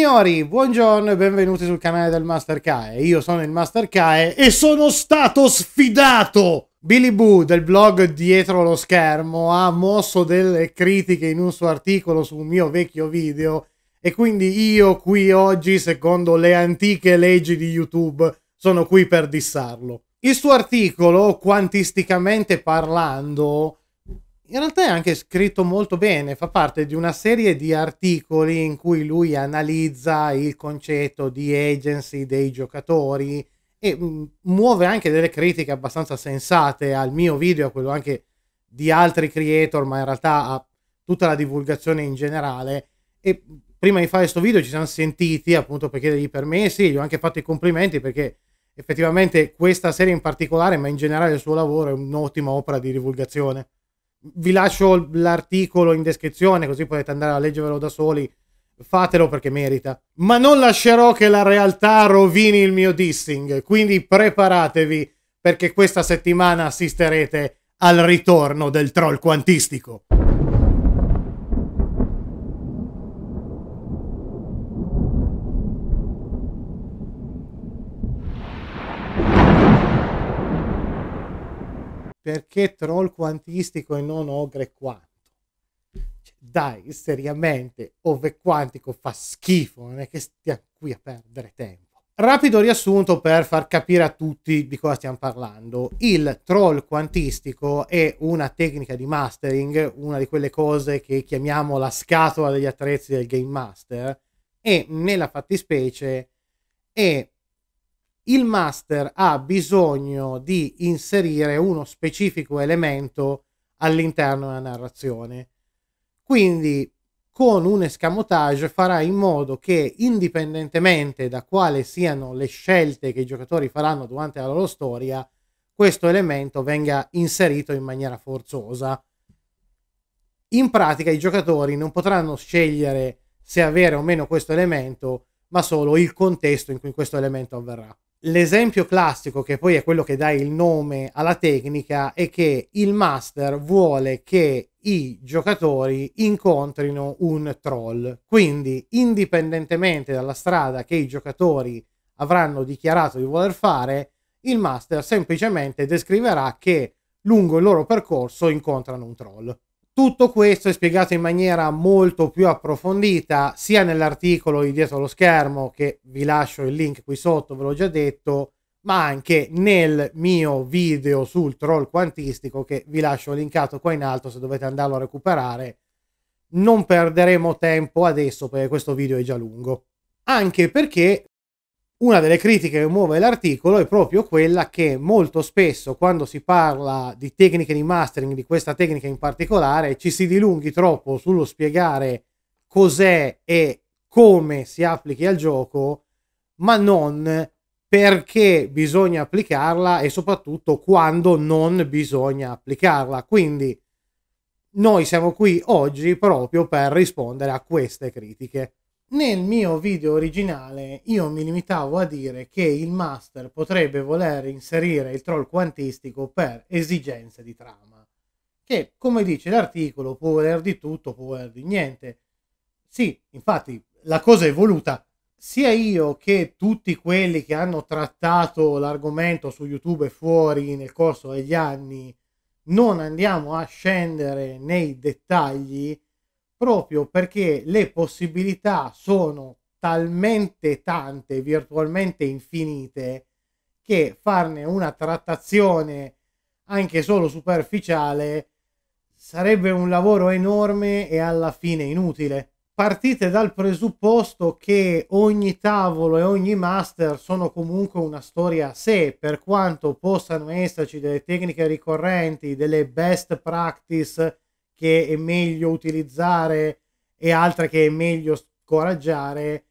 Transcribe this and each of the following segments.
Signori, buongiorno e benvenuti sul canale del Master Kae. Io sono il Master Kae e sono stato sfidato! Billy Boo del blog Dietro lo Schermo ha mosso delle critiche in un suo articolo su un mio vecchio video e quindi io qui oggi, secondo le antiche leggi di YouTube, sono qui per dissarlo. Il suo articolo, quantisticamente parlando, in realtà è anche scritto molto bene, fa parte di una serie di articoli in cui lui analizza il concetto di agency dei giocatori e mm, muove anche delle critiche abbastanza sensate al mio video, a quello anche di altri creator, ma in realtà a tutta la divulgazione in generale. E mm, prima di fare questo video ci siamo sentiti appunto per chiedergli permessi, gli ho anche fatto i complimenti perché effettivamente questa serie in particolare, ma in generale il suo lavoro è un'ottima opera di divulgazione vi lascio l'articolo in descrizione così potete andare a leggervelo da soli. Fatelo perché merita. Ma non lascerò che la realtà rovini il mio dissing, quindi preparatevi perché questa settimana assisterete al ritorno del troll quantistico. perché troll quantistico e non ogre quanto? Cioè, dai, seriamente, ove quantico fa schifo, non è che stiamo qui a perdere tempo. Rapido riassunto per far capire a tutti di cosa stiamo parlando. Il troll quantistico è una tecnica di mastering, una di quelle cose che chiamiamo la scatola degli attrezzi del game master, e nella fattispecie è il master ha bisogno di inserire uno specifico elemento all'interno della narrazione. Quindi con un escamotage farà in modo che indipendentemente da quale siano le scelte che i giocatori faranno durante la loro storia, questo elemento venga inserito in maniera forzosa. In pratica i giocatori non potranno scegliere se avere o meno questo elemento, ma solo il contesto in cui questo elemento avverrà. L'esempio classico, che poi è quello che dà il nome alla tecnica, è che il master vuole che i giocatori incontrino un troll. Quindi, indipendentemente dalla strada che i giocatori avranno dichiarato di voler fare, il master semplicemente descriverà che lungo il loro percorso incontrano un troll. Tutto questo è spiegato in maniera molto più approfondita sia nell'articolo di dietro lo schermo, che vi lascio il link qui sotto, ve l'ho già detto, ma anche nel mio video sul troll quantistico che vi lascio linkato qua in alto se dovete andarlo a recuperare. Non perderemo tempo adesso perché questo video è già lungo. Anche perché una delle critiche che muove l'articolo è proprio quella che molto spesso quando si parla di tecniche di mastering, di questa tecnica in particolare, ci si dilunghi troppo sullo spiegare cos'è e come si applichi al gioco, ma non perché bisogna applicarla e soprattutto quando non bisogna applicarla. Quindi noi siamo qui oggi proprio per rispondere a queste critiche. Nel mio video originale io mi limitavo a dire che il master potrebbe voler inserire il troll quantistico per esigenze di trama, che come dice l'articolo può voler di tutto, può voler di niente. Sì, infatti la cosa è voluta. Sia io che tutti quelli che hanno trattato l'argomento su YouTube e fuori nel corso degli anni non andiamo a scendere nei dettagli proprio perché le possibilità sono talmente tante, virtualmente infinite, che farne una trattazione anche solo superficiale sarebbe un lavoro enorme e alla fine inutile. Partite dal presupposto che ogni tavolo e ogni master sono comunque una storia a sé, per quanto possano esserci delle tecniche ricorrenti, delle best practice che è meglio utilizzare e altre che è meglio scoraggiare,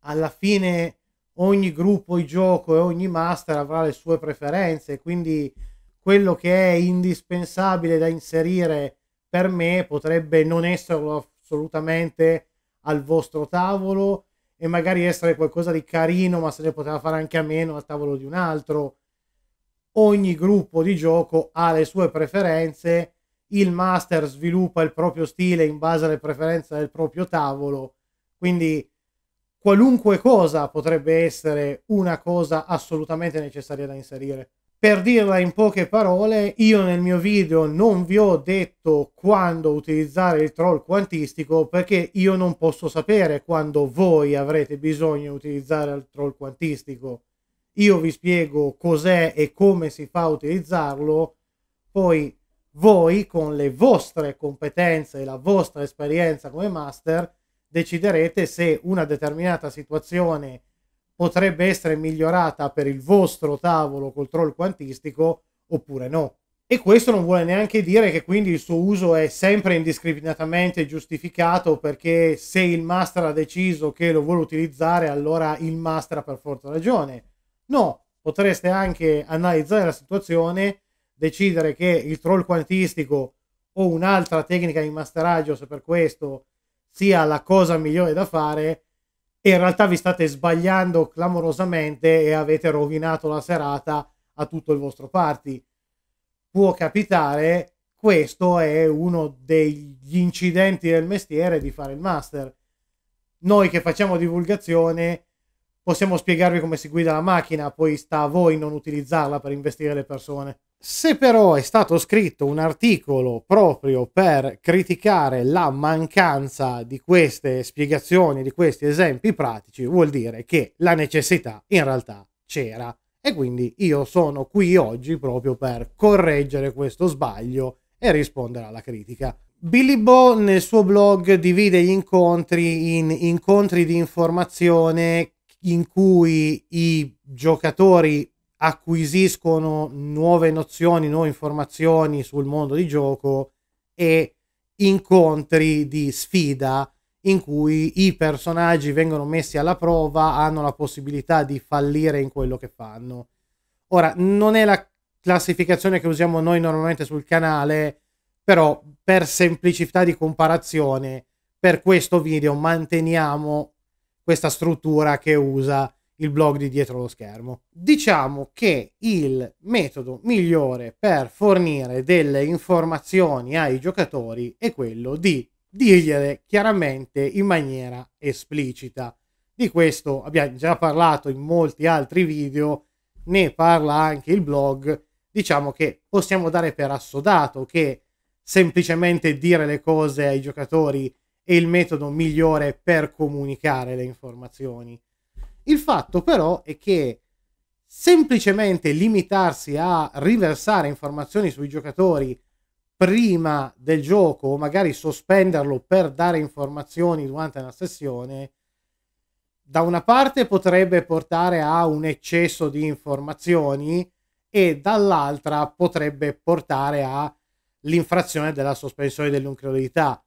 alla fine ogni gruppo di gioco e ogni master avrà le sue preferenze, quindi quello che è indispensabile da inserire per me potrebbe non esserlo assolutamente al vostro tavolo e magari essere qualcosa di carino, ma se ne poteva fare anche a meno al tavolo di un altro. Ogni gruppo di gioco ha le sue preferenze il master sviluppa il proprio stile in base alle preferenze del proprio tavolo, quindi qualunque cosa potrebbe essere una cosa assolutamente necessaria da inserire. Per dirla in poche parole, io nel mio video non vi ho detto quando utilizzare il troll quantistico perché io non posso sapere quando voi avrete bisogno di utilizzare il troll quantistico. Io vi spiego cos'è e come si fa a utilizzarlo, poi voi con le vostre competenze e la vostra esperienza come master deciderete se una determinata situazione potrebbe essere migliorata per il vostro tavolo col troll quantistico oppure no. E questo non vuole neanche dire che quindi il suo uso è sempre indiscriminatamente giustificato perché se il master ha deciso che lo vuole utilizzare allora il master ha per forza ragione. No, potreste anche analizzare la situazione decidere che il troll quantistico o un'altra tecnica di masteraggio, se per questo sia la cosa migliore da fare, e in realtà vi state sbagliando clamorosamente e avete rovinato la serata a tutto il vostro party. Può capitare, questo è uno degli incidenti del mestiere di fare il master. Noi che facciamo divulgazione possiamo spiegarvi come si guida la macchina, poi sta a voi non utilizzarla per investire le persone. Se però è stato scritto un articolo proprio per criticare la mancanza di queste spiegazioni, di questi esempi pratici, vuol dire che la necessità in realtà c'era. E quindi io sono qui oggi proprio per correggere questo sbaglio e rispondere alla critica. Billy Bo nel suo blog divide gli incontri in incontri di informazione in cui i giocatori acquisiscono nuove nozioni, nuove informazioni sul mondo di gioco e incontri di sfida in cui i personaggi vengono messi alla prova, hanno la possibilità di fallire in quello che fanno. Ora, non è la classificazione che usiamo noi normalmente sul canale, però per semplicità di comparazione, per questo video manteniamo questa struttura che usa il blog di dietro lo schermo. Diciamo che il metodo migliore per fornire delle informazioni ai giocatori è quello di dirgliele chiaramente in maniera esplicita. Di questo abbiamo già parlato in molti altri video, ne parla anche il blog. Diciamo che possiamo dare per assodato che semplicemente dire le cose ai giocatori è il metodo migliore per comunicare le informazioni il fatto però è che semplicemente limitarsi a riversare informazioni sui giocatori prima del gioco o magari sospenderlo per dare informazioni durante una sessione, da una parte potrebbe portare a un eccesso di informazioni e dall'altra potrebbe portare all'infrazione della sospensione dell'incredulità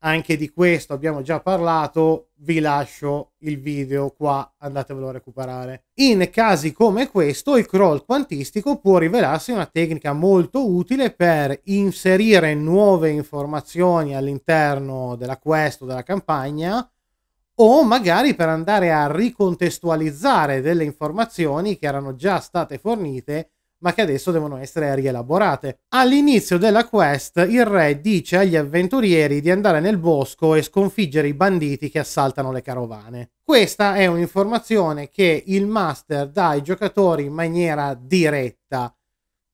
anche di questo abbiamo già parlato, vi lascio il video qua, andatevelo a recuperare. In casi come questo il crawl quantistico può rivelarsi una tecnica molto utile per inserire nuove informazioni all'interno della quest o della campagna o magari per andare a ricontestualizzare delle informazioni che erano già state fornite ma che adesso devono essere rielaborate. All'inizio della quest il re dice agli avventurieri di andare nel bosco e sconfiggere i banditi che assaltano le carovane. Questa è un'informazione che il master dà ai giocatori in maniera diretta,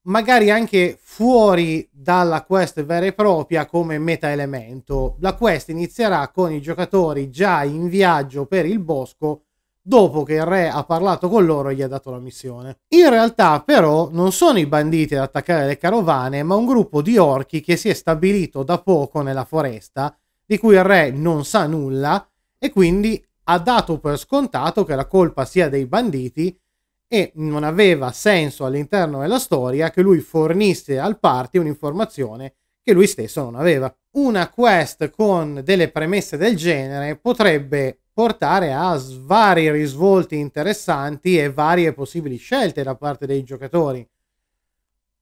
magari anche fuori dalla quest vera e propria come meta elemento. La quest inizierà con i giocatori già in viaggio per il bosco dopo che il re ha parlato con loro e gli ha dato la missione. In realtà però non sono i banditi ad attaccare le carovane, ma un gruppo di orchi che si è stabilito da poco nella foresta, di cui il re non sa nulla e quindi ha dato per scontato che la colpa sia dei banditi e non aveva senso all'interno della storia che lui fornisse al party un'informazione che lui stesso non aveva. Una quest con delle premesse del genere potrebbe portare a vari risvolti interessanti e varie possibili scelte da parte dei giocatori.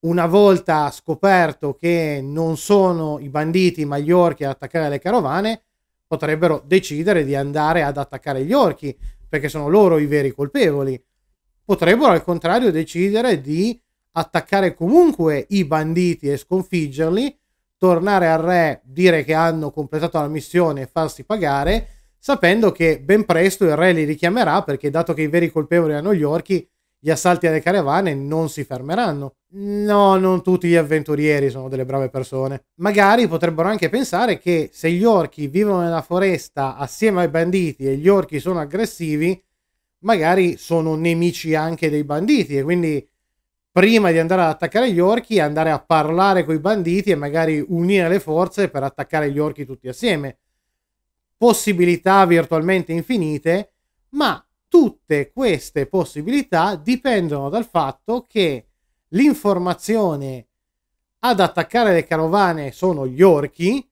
Una volta scoperto che non sono i banditi ma gli orchi ad attaccare le carovane, potrebbero decidere di andare ad attaccare gli orchi, perché sono loro i veri colpevoli. Potrebbero al contrario decidere di attaccare comunque i banditi e sconfiggerli, tornare al re, dire che hanno completato la missione e farsi pagare sapendo che ben presto il re li richiamerà perché dato che i veri colpevoli hanno gli orchi, gli assalti alle caravane non si fermeranno. No, non tutti gli avventurieri sono delle brave persone. Magari potrebbero anche pensare che se gli orchi vivono nella foresta assieme ai banditi e gli orchi sono aggressivi, magari sono nemici anche dei banditi e quindi prima di andare ad attaccare gli orchi andare a parlare con i banditi e magari unire le forze per attaccare gli orchi tutti assieme possibilità virtualmente infinite, ma tutte queste possibilità dipendono dal fatto che l'informazione ad attaccare le carovane sono gli orchi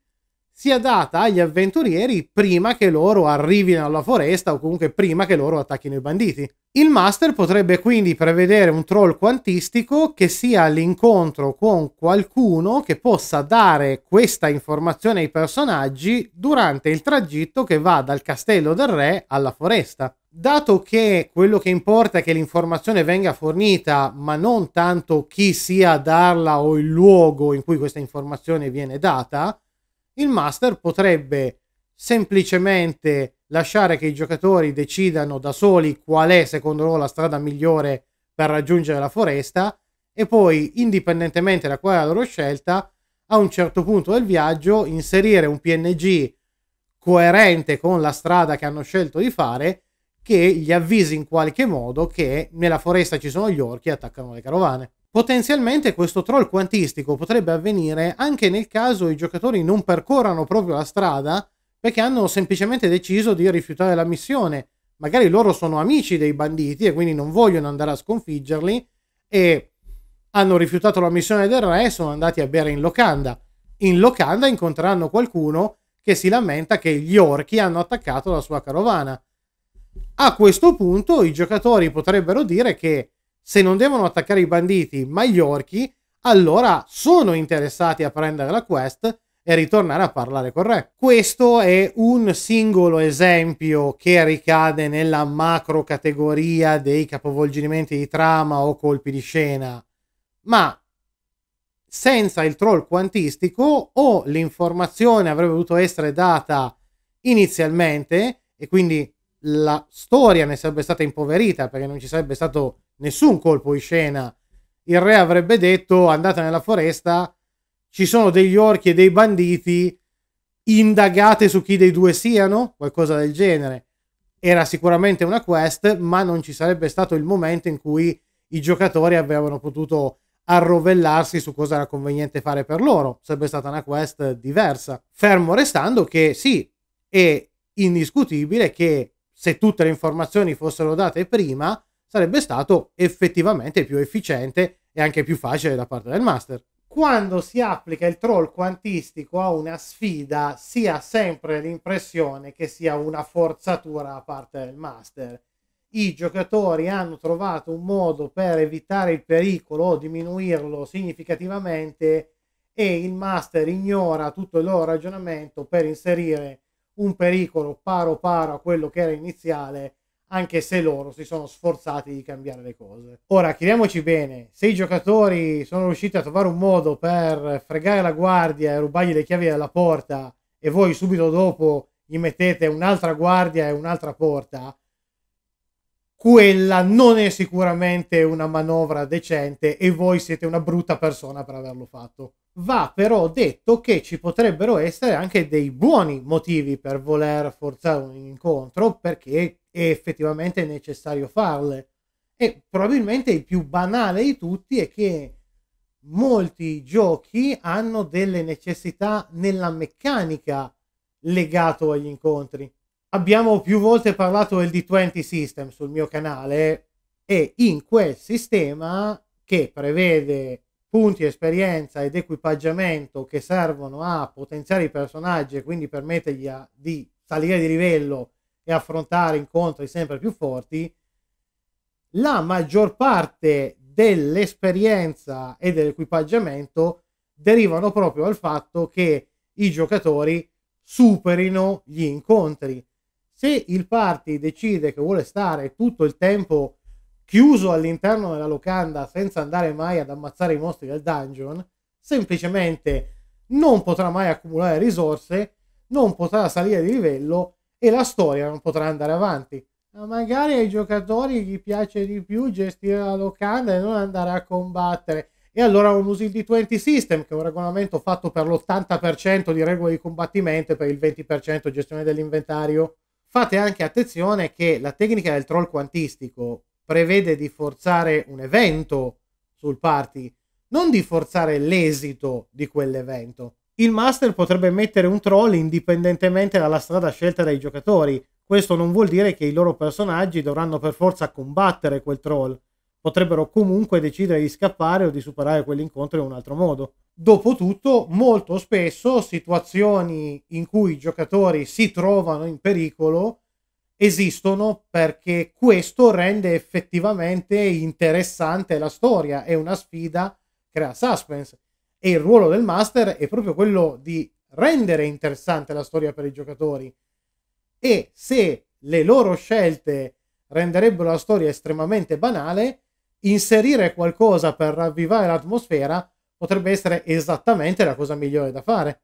sia data agli avventurieri prima che loro arrivino alla foresta o comunque prima che loro attacchino i banditi. Il master potrebbe quindi prevedere un troll quantistico che sia all'incontro con qualcuno che possa dare questa informazione ai personaggi durante il tragitto che va dal castello del re alla foresta. Dato che quello che importa è che l'informazione venga fornita, ma non tanto chi sia a darla o il luogo in cui questa informazione viene data, il master potrebbe semplicemente lasciare che i giocatori decidano da soli qual è secondo loro la strada migliore per raggiungere la foresta e poi indipendentemente da quale è la loro scelta a un certo punto del viaggio inserire un PNG coerente con la strada che hanno scelto di fare che gli avvisi in qualche modo che nella foresta ci sono gli orchi e attaccano le carovane. Potenzialmente questo troll quantistico potrebbe avvenire anche nel caso i giocatori non percorrano proprio la strada perché hanno semplicemente deciso di rifiutare la missione. Magari loro sono amici dei banditi e quindi non vogliono andare a sconfiggerli e hanno rifiutato la missione del re e sono andati a bere in locanda. In locanda incontreranno qualcuno che si lamenta che gli orchi hanno attaccato la sua carovana. A questo punto i giocatori potrebbero dire che se non devono attaccare i banditi, ma gli orchi, allora sono interessati a prendere la quest e ritornare a parlare con Re. Questo è un singolo esempio che ricade nella macro categoria dei capovolgimenti di trama o colpi di scena, ma senza il troll quantistico o l'informazione avrebbe dovuto essere data inizialmente e quindi la storia ne sarebbe stata impoverita perché non ci sarebbe stato nessun colpo di scena. Il re avrebbe detto andate nella foresta, ci sono degli orchi e dei banditi, indagate su chi dei due siano, qualcosa del genere. Era sicuramente una quest, ma non ci sarebbe stato il momento in cui i giocatori avevano potuto arrovellarsi su cosa era conveniente fare per loro. Sarebbe stata una quest diversa. Fermo restando che sì, è indiscutibile che se tutte le informazioni fossero date prima, sarebbe stato effettivamente più efficiente e anche più facile da parte del master. Quando si applica il troll quantistico a una sfida si ha sempre l'impressione che sia una forzatura da parte del master. I giocatori hanno trovato un modo per evitare il pericolo o diminuirlo significativamente e il master ignora tutto il loro ragionamento per inserire un pericolo paro paro a quello che era iniziale anche se loro si sono sforzati di cambiare le cose. Ora, chiediamoci bene, se i giocatori sono riusciti a trovare un modo per fregare la guardia e rubargli le chiavi della porta e voi subito dopo gli mettete un'altra guardia e un'altra porta, quella non è sicuramente una manovra decente e voi siete una brutta persona per averlo fatto. Va però detto che ci potrebbero essere anche dei buoni motivi per voler forzare un incontro perché e effettivamente è necessario farle. E probabilmente il più banale di tutti è che molti giochi hanno delle necessità nella meccanica legato agli incontri. Abbiamo più volte parlato del D20 System sul mio canale e in quel sistema che prevede punti esperienza ed equipaggiamento che servono a potenziare i personaggi e quindi permettergli a, di salire di livello e affrontare incontri sempre più forti, la maggior parte dell'esperienza e dell'equipaggiamento derivano proprio dal fatto che i giocatori superino gli incontri. Se il party decide che vuole stare tutto il tempo chiuso all'interno della locanda senza andare mai ad ammazzare i mostri del dungeon, semplicemente non potrà mai accumulare risorse, non potrà salire di livello e la storia non potrà andare avanti. magari ai giocatori gli piace di più gestire la locanda e non andare a combattere. E allora un usi d 20 system, che è un regolamento fatto per l'80% di regole di combattimento e per il 20% gestione dell'inventario. Fate anche attenzione che la tecnica del troll quantistico prevede di forzare un evento sul party, non di forzare l'esito di quell'evento il master potrebbe mettere un troll indipendentemente dalla strada scelta dai giocatori. Questo non vuol dire che i loro personaggi dovranno per forza combattere quel troll. Potrebbero comunque decidere di scappare o di superare quell'incontro in un altro modo. Dopotutto, molto spesso situazioni in cui i giocatori si trovano in pericolo esistono perché questo rende effettivamente interessante la storia. È una sfida, crea suspense e il ruolo del master è proprio quello di rendere interessante la storia per i giocatori. E se le loro scelte renderebbero la storia estremamente banale, inserire qualcosa per ravvivare l'atmosfera potrebbe essere esattamente la cosa migliore da fare.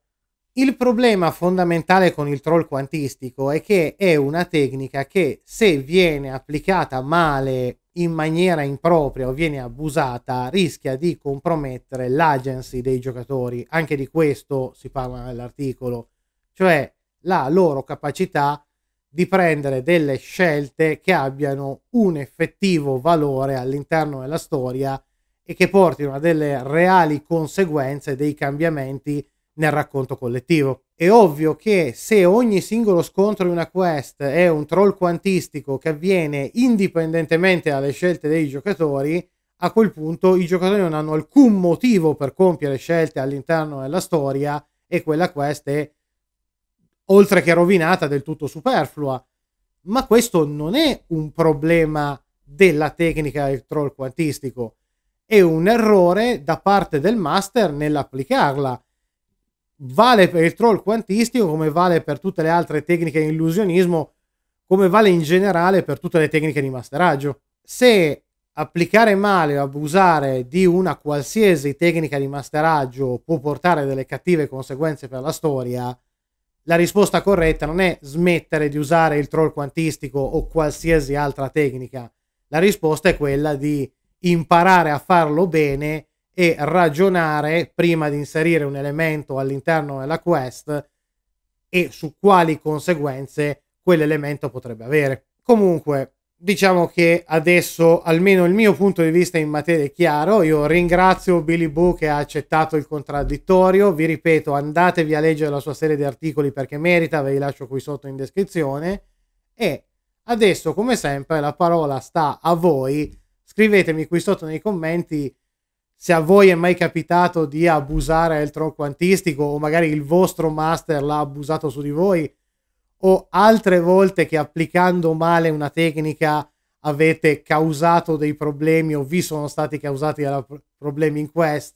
Il problema fondamentale con il troll quantistico è che è una tecnica che se viene applicata male in maniera impropria o viene abusata rischia di compromettere l'agency dei giocatori. Anche di questo si parla nell'articolo, cioè la loro capacità di prendere delle scelte che abbiano un effettivo valore all'interno della storia e che portino a delle reali conseguenze dei cambiamenti nel racconto collettivo. È ovvio che se ogni singolo scontro di una quest è un troll quantistico che avviene indipendentemente dalle scelte dei giocatori, a quel punto i giocatori non hanno alcun motivo per compiere scelte all'interno della storia e quella quest è oltre che rovinata del tutto superflua. Ma questo non è un problema della tecnica del troll quantistico, è un errore da parte del master nell'applicarla vale per il troll quantistico come vale per tutte le altre tecniche di illusionismo, come vale in generale per tutte le tecniche di masteraggio. Se applicare male o abusare di una qualsiasi tecnica di masteraggio può portare delle cattive conseguenze per la storia, la risposta corretta non è smettere di usare il troll quantistico o qualsiasi altra tecnica. La risposta è quella di imparare a farlo bene e ragionare prima di inserire un elemento all'interno della quest e su quali conseguenze quell'elemento potrebbe avere. Comunque, diciamo che adesso almeno il mio punto di vista in materia è chiaro. Io ringrazio Billy Boo che ha accettato il contraddittorio. Vi ripeto, andatevi a leggere la sua serie di articoli perché merita, ve li lascio qui sotto in descrizione. E adesso, come sempre, la parola sta a voi. Scrivetemi qui sotto nei commenti se a voi è mai capitato di abusare del tron quantistico o magari il vostro master l'ha abusato su di voi o altre volte che applicando male una tecnica avete causato dei problemi o vi sono stati causati problemi in quest.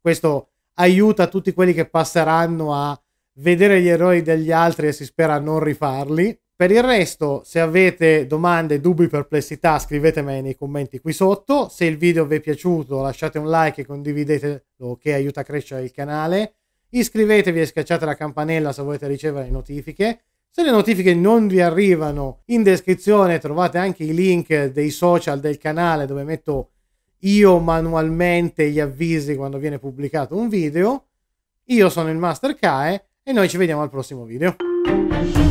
Questo aiuta tutti quelli che passeranno a vedere gli errori degli altri e si spera non rifarli. Per il resto, se avete domande, dubbi, perplessità, scrivetemi nei commenti qui sotto. Se il video vi è piaciuto, lasciate un like e condividetelo che aiuta a crescere il canale. Iscrivetevi e schiacciate la campanella se volete ricevere le notifiche. Se le notifiche non vi arrivano, in descrizione trovate anche i link dei social del canale dove metto io manualmente gli avvisi quando viene pubblicato un video. Io sono il Master Kae e noi ci vediamo al prossimo video.